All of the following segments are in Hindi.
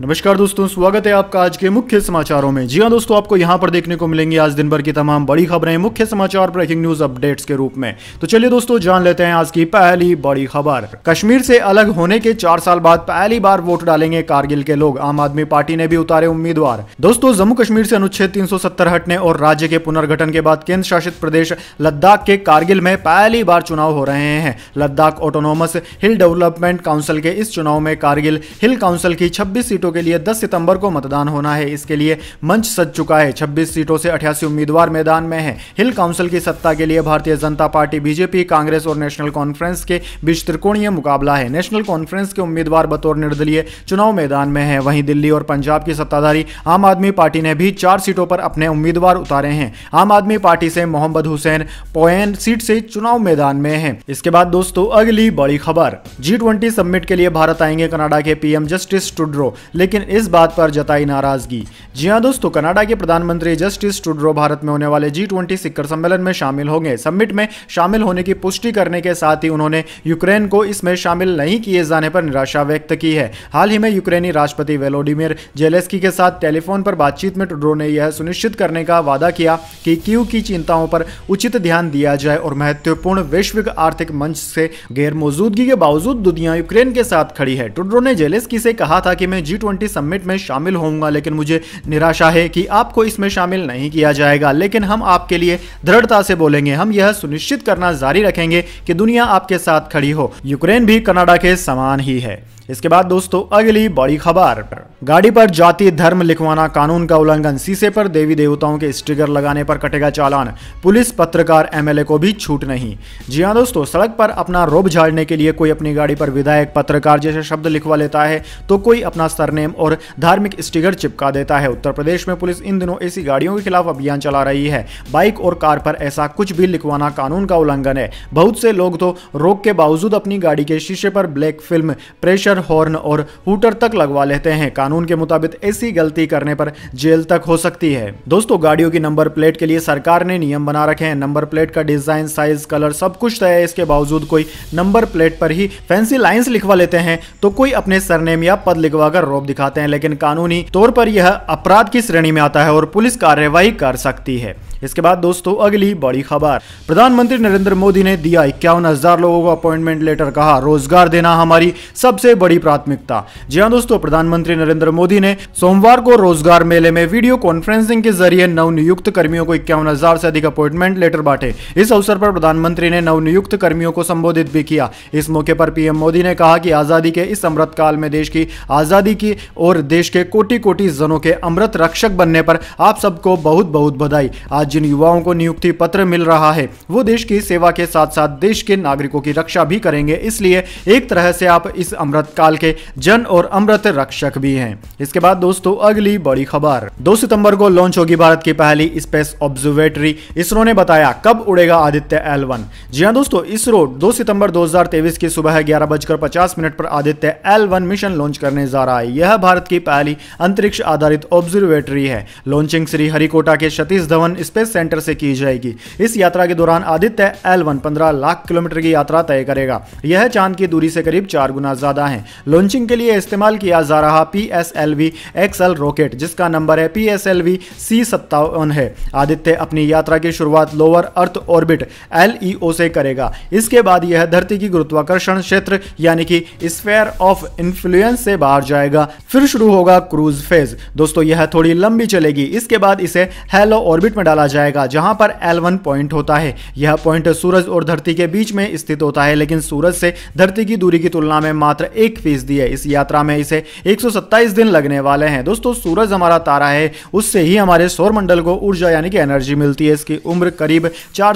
नमस्कार दोस्तों स्वागत है आपका आज के मुख्य समाचारों में जी हाँ दोस्तों आपको यहाँ पर देखने को मिलेंगी आज दिन भर की तमाम बड़ी खबरें मुख्य समाचार ब्रेकिंग न्यूज अपडेट्स के रूप में तो चलिए दोस्तों जान लेते हैं आज की पहली बड़ी खबर कश्मीर से अलग होने के चार साल बाद पहली बार वोट डालेंगे कारगिल के लोग आम आदमी पार्टी ने भी उतारे उम्मीदवार दोस्तों जम्मू कश्मीर से अनुच्छेद तीन हटने और राज्य के पुनर्गठन के बाद केंद्र शासित प्रदेश लद्दाख के कारगिल में पहली बार चुनाव हो रहे हैं Ladakh autonomous hill development council के इस चुनाव में कारगिल हिल काउंसिल की छब्बीस सीटों सीटों के लिए 10 सितंबर को मतदान होना है इसके लिए मंच सज चुका है 26 सीटों से अठासी उम्मीदवार मैदान में हैं हिल काउंसिल की सत्ता के लिए भारतीय जनता पार्टी बीजेपी कांग्रेस और नेशनल कॉन्फ्रेंस के बीच त्रिकोणीय मुकाबला है नेशनल कॉन्फ्रेंस के उम्मीदवार बतौर निर्दलीय चुनाव मैदान में है वहीं दिल्ली और पंजाब की सत्ताधारी आम आदमी पार्टी ने भी चार सीटों पर अपने उम्मीदवार उतारे हैं आम आदमी पार्टी से मोहम्मद हुसैन पोएन सीट से चुनाव मैदान में है इसके बाद दोस्तों अगली बड़ी खबर जी समिट के लिए भारत आएंगे कनाडा के पीएम जस्टिस टुड्रो लेकिन इस बात पर जताई नाराजगी जी हाँ दोस्तों कनाडा के प्रधानमंत्री जस्टिस टूड्रो भारत में होने वाले जी ट्वेंटी शिखर सम्मेलन में शामिल होंगे समिट में शामिल होने की पुष्टि करने के साथ ही उन्होंने यूक्रेन को इसमें शामिल नहीं किए जाने पर निराशा व्यक्त की है हाल ही में यूक्रेनी राष्ट्रपति वेलोडिमिर जेलेस्की के साथ टेलीफोन पर बातचीत में टूड्रो ने यह सुनिश्चित करने का वादा किया कि क्यू की चिंताओं पर उचित ध्यान दिया जाए और महत्वपूर्ण वैश्विक आर्थिक मंच से गैर मौजूदगी के बावजूद दुनिया यूक्रेन के साथ खड़ी है टुड्रो ने जेलेस्की से कहा था कि मैं जी ट्वेंटी समिट में शामिल होऊंगा लेकिन मुझे निराशा है कि आपको इसमें शामिल नहीं किया जाएगा लेकिन हम आपके लिए दृढ़ता से बोलेंगे हम यह सुनिश्चित करना जारी रखेंगे कि दुनिया आपके साथ खड़ी हो यूक्रेन भी कनाडा के समान ही है इसके बाद दोस्तों अगली बड़ी खबर गाड़ी पर जाति धर्म लिखवाना कानून का उल्लंघन शीशे पर देवी देवताओं के स्टिकर लगाने पर कटेगा चालान पुलिस पत्रकार एमएलए को भी छूट नहीं जी हाँ दोस्तों सड़क पर अपना रोब झाड़ने के लिए कोई अपनी गाड़ी पर विधायक पत्रकार जैसे शब्द लिखवा लेता है तो कोई अपना सरनेम और धार्मिक स्टिकर चिपका देता है उत्तर प्रदेश में पुलिस इन दिनों ऐसी गाड़ियों के खिलाफ अभियान चला रही है बाइक और कार पर ऐसा कुछ भी लिखवाना कानून का उल्लंघन है बहुत से लोग तो रोक के बावजूद अपनी गाड़ी के शीशे पर black film pressure speaker horn और हूटर तक लगवा लेते हैं कानून के मुताबिक ऐसी गलती करने पर जेल तक हो सकती है दोस्तों गाड़ियों की नंबर प्लेट के लिए सरकार ने नियम बना रखे हैं नंबर प्लेट का डिजाइन साइज कलर सब कुछ तय है इसके बावजूद कोई नंबर प्लेट पर ही फैंसी लाइन्स लिखवा लेते हैं तो कोई अपने सरनेम या पद लिखवा कर रोब दिखाते हैं लेकिन कानूनी तौर पर यह अपराध की श्रेणी में आता है और पुलिस कार्यवाही कर सकती है इसके बाद दोस्तों अगली बड़ी खबर प्रधानमंत्री नरेंद्र मोदी ने दिया इक्यावन हजार लोगों को अपॉइंटमेंट लेटर कहा रोजगार देना हमारी सबसे बड़ी प्राथमिकता जी हाँ दोस्तों प्रधानमंत्री नरेंद्र मोदी ने सोमवार को रोजगार मेले में वीडियो कॉन्फ्रेंसिंग के जरिए नवनियुक्त कर्मियों को इक्यावन हजार से अधिक अपॉइंटमेंट लेटर बांटे इस अवसर पर प्रधानमंत्री ने नवनियुक्त कर्मियों को संबोधित भी किया इस मौके पर पीएम मोदी ने कहा कि आजादी के इस अमृत काल में देश की आजादी की और देश के कोटि कोटि जनों के अमृत रक्षक बनने पर आप सबको बहुत बहुत बधाई आज आज जिन युवाओं को नियुक्ति पत्र मिल रहा है वो देश की सेवा के साथ साथ देश के नागरिकों की रक्षा भी करेंगे इसलिए एक तरह से आप इस अमृत काल के जन और अमृत रक्षक भी हैं इसके बाद दोस्तों अगली बड़ी खबर दो सितंबर को लॉन्च होगी भारत की पहली स्पेस ऑब्जर्वेटरी इसरो ने बताया कब उड़ेगा आदित्य एल वन जी हाँ दोस्तों इसरो दो सितंबर दो की सुबह ग्यारह बजकर पचास मिनट पर Aditya L one mission launch करने जा रहा है यह भारत की पहली अंतरिक्ष आधारित ऑब्जर्वेटरी है लॉन्चिंग श्री हरिकोटा के सतीश धवन स्पेस सेंटर से की जाएगी इस यात्रा के दौरान आदित्य एल वन पंद्रह लाख किलोमीटर की यात्रा तय करेगा यह चांद की दूरी से करीब चार गुना ज्यादा है लॉन्चिंग के लिए इस्तेमाल किया जा रहा P S L V rocket जिसका नंबर है P S L V C सत्तावन है आदित्य अपनी यात्रा की शुरुआत lower earth orbit L E O से करेगा इसके बाद यह धरती की गुरुत्वाकर्षण क्षेत्र यानी कि स्फेयर ऑफ इन्फ्लुएंस से बाहर जाएगा फिर शुरू होगा क्रूज फेज दोस्तों यह थोड़ी लंबी चलेगी इसके बाद इसे हेलो ऑर्बिट में डाला आ जाएगा जहां पर L1 पॉइंट होता है यह पॉइंट सूरज और धरती के बीच में स्थित होता है लेकिन सूरज से धरती की दूरी की तुलना में मात्र एक फीसदी है इस यात्रा में इसे 127 दिन लगने वाले हैं दोस्तों सूरज हमारा तारा है उससे ही हमारे सौर को ऊर्जा यानी कि एनर्जी मिलती है इसकी उम्र करीब चार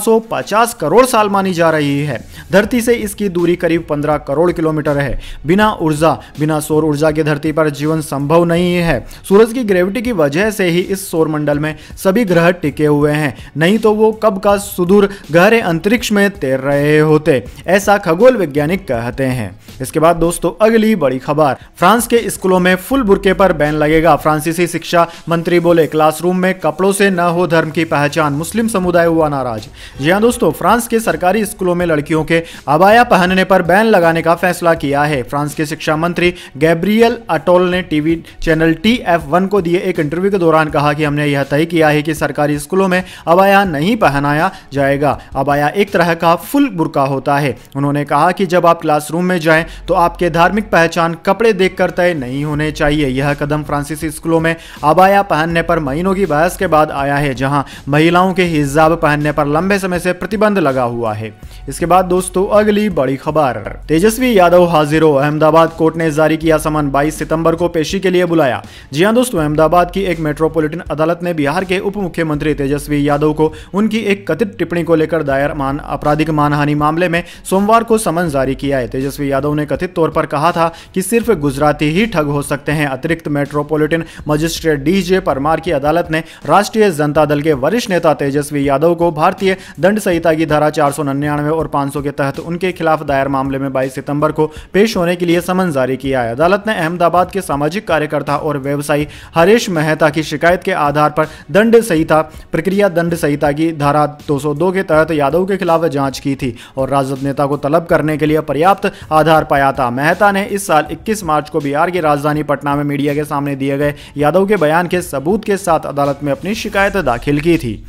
करोड़ साल मानी जा रही है धरती से इसकी दूरी करीब पंद्रह करोड़ किलोमीटर है बिना ऊर्जा बिना सौर ऊर्जा की धरती पर जीवन संभव नहीं है सूरज की ग्रेविटी की वजह से ही इस सौरमंडल में सभी ग्रह टिके हुए हुए हैं नहीं तो वो कब का सुदूर गहरे अंतरिक्ष में तैर रहे होते ऐसा खगोल वैज्ञानिक कहते हैं इसके बाद दोस्तों अगली बड़ी खबर फ्रांस के स्कूलों में फुल बुरके पर बैन लगेगा फ्रांसीसी शिक्षा मंत्री बोले क्लासरूम में कपड़ों से न हो धर्म की पहचान मुस्लिम समुदाय हुआ नाराज जी हाँ दोस्तों फ्रांस के सरकारी स्कूलों में लड़कियों के अबाया पहनने पर बैन लगाने का फैसला किया है फ्रांस के शिक्षा मंत्री गैब्रियल अटोल ने TV channel T F one को दिए एक इंटरव्यू के दौरान कहा कि हमने यह तय किया है कि सरकारी स्कूलों में अबाया नहीं पहनाया जाएगा अबाया एक तरह का फुल बुरका होता है उन्होंने कहा कि जब आप क्लासरूम में जाएं तो आपके धार्मिक पहचान कपड़े देखकर तय नहीं होने चाहिए यह कदम फ्रांसीसी स्कूलों में अबाया पहनने पर महीनों की बहस के बाद आया है जहां महिलाओं के हिजाब पहनने पर लंबे समय से प्रतिबंध लगा हुआ है इसके बाद दोस्तों अगली बड़ी खबर तेजस्वी यादव हाजिर हो अहमदाबाद कोर्ट ने जारी किया समन 22 सितंबर को पेशी के लिए बुलाया जी हाँ दोस्तों अहमदाबाद की एक मेट्रोपॉलिटन अदालत ने बिहार के उप मुख्यमंत्री तेजस्वी तेजस्वी यादव को उनकी एक कथित टिप्पणी को लेकर दायर मान आपराधिक मानहानि मामले में सोमवार को समन जारी किया है तेजस्वी यादव ने कथित तौर पर कहा था कि सिर्फ गुजराती ही ठग हो सकते हैं अतिरिक्त मेट्रोपोलिटन मजिस्ट्रेट डीजे परमार की अदालत ने राष्ट्रीय जनता दल के वरिष्ठ नेता तेजस्वी यादव को भारतीय दंड संहिता की धारा चार और पांच के तहत उनके खिलाफ दायर मामले में बाईस सितंबर को पेश होने के लिए समन जारी किया है अदालत ने अहमदाबाद के सामाजिक कार्यकर्ता और व्यवसायी हरेश मेहता की शिकायत के आधार पर दंड संहिता प्रक्रिया सक्रिय दंड संहिता की धारा 202 के तहत यादव के खिलाफ जांच की थी और राजद नेता को तलब करने के लिए पर्याप्त आधार पाया था मेहता ने इस साल 21 मार्च को बिहार की राजधानी पटना में मीडिया के सामने दिए गए यादव के बयान के सबूत के साथ अदालत में अपनी शिकायत दाखिल की थी